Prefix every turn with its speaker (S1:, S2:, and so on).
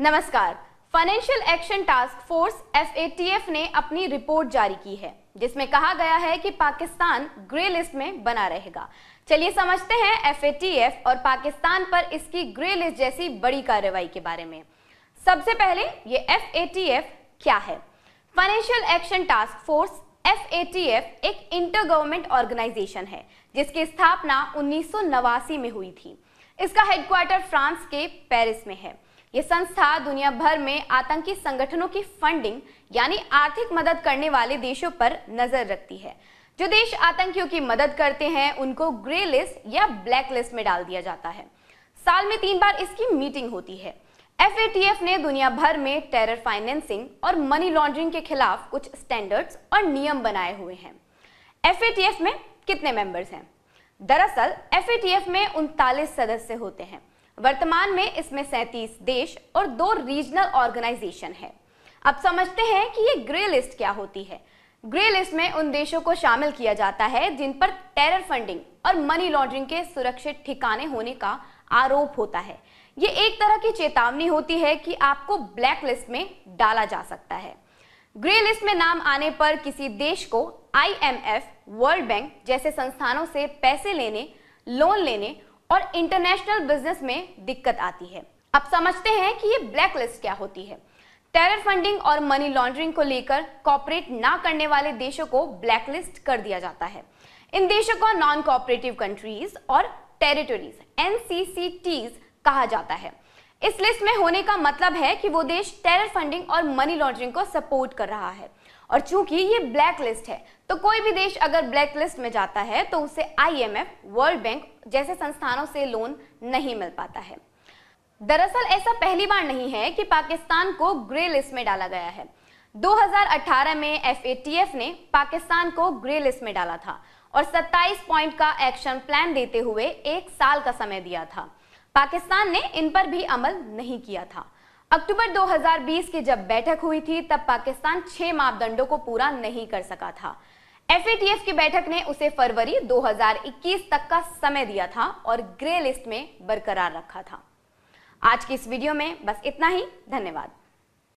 S1: नमस्कार financial action task force F ने अपनी रिपोर्ट जारी की है जिसमें कहा गया है कि पाकिस्तान ग्रे लिस्ट में बना रहेगा चलिए समझते हैं एफ और पाकिस्तान पर इसकी ग्रे लिस्ट जैसी बड़ी कार्रवाई के बारे में सबसे पहले ये एफ क्या है financial action task force F एक इंटर गवर्नमेंट ऑर्गेनाइजेशन है जिसकी स्थापना उन्नीस में हुई थी इसका हेडक्वार्टर फ्रांस के पेरिस में है ये संस्था दुनिया भर में आतंकी संगठनों की फंडिंग यानी आर्थिक मदद करने वाले देशों पर नजर रखती है जो देश आतंकियों की मदद करते हैं उनको ग्रे लिस्ट या ब्लैक लिस्ट में डाल दिया जाता है साल में तीन बार इसकी मीटिंग होती है एफ ने दुनिया भर में टेरर फाइनेंसिंग और मनी लॉन्ड्रिंग के खिलाफ कुछ स्टैंडर्ड्स और नियम बनाए हुए हैं एफ में कितने मेंबर्स हैं दरअसल एफ में उनतालीस सदस्य होते हैं वर्तमान में इसमें सैंतीस देश और दो रीजनल ऑर्गेनाइजेशन है अब समझते हैं कि ये ग्रे लिस्ट क्या होती है ग्रे लिस्ट में उन देशों को शामिल किया जाता है जिन पर टेरर फंडिंग और मनी लॉन्ड्रिंग के सुरक्षित ठिकाने होने का आरोप होता है ये एक तरह की चेतावनी होती है कि आपको ब्लैक लिस्ट में डाला जा सकता है ग्रे लिस्ट में नाम आने पर किसी देश को आईएमएफ, वर्ल्ड बैंक जैसे संस्थानों से पैसे लेने लोन लेने और इंटरनेशनल बिजनेस में दिक्कत आती है अब समझते हैं कि ये ब्लैक लिस्ट क्या होती है टेरर फंडिंग और मनी लॉन्ड्रिंग को लेकर कॉपरेट ना करने वाले देशों को ब्लैकलिस्ट कर दिया जाता है इन देशों को नॉन कॉपरेटिव कंट्रीज और टेरिटोरीज एनसीसीटीज कहा जाता है इस लिस्ट में होने का मतलब है कि वो देश टेरर फंडिंग और मनी लॉन्ड्रिंग को सपोर्ट कर रहा है और चूंकि ये ब्लैक लिस्ट है तो कोई भी देश अगर ब्लैक लिस्ट में जाता है तो उसे आईएमएफ, वर्ल्ड बैंक जैसे संस्थानों से लोन नहीं मिल पाता है दरअसल ऐसा पहली बार नहीं है कि पाकिस्तान को ग्रे लिस्ट में डाला गया है 2018 में एफ ने पाकिस्तान को ग्रे लिस्ट में डाला था और 27 पॉइंट का एक्शन प्लान देते हुए एक साल का समय दिया था पाकिस्तान ने इन पर भी अमल नहीं किया था अक्टूबर 2020 की जब बैठक हुई थी तब पाकिस्तान छह मापदंडों को पूरा नहीं कर सका था एफएटीएफ की बैठक ने उसे फरवरी 2021 तक का समय दिया था और ग्रे लिस्ट में बरकरार रखा था आज की इस वीडियो में बस इतना ही धन्यवाद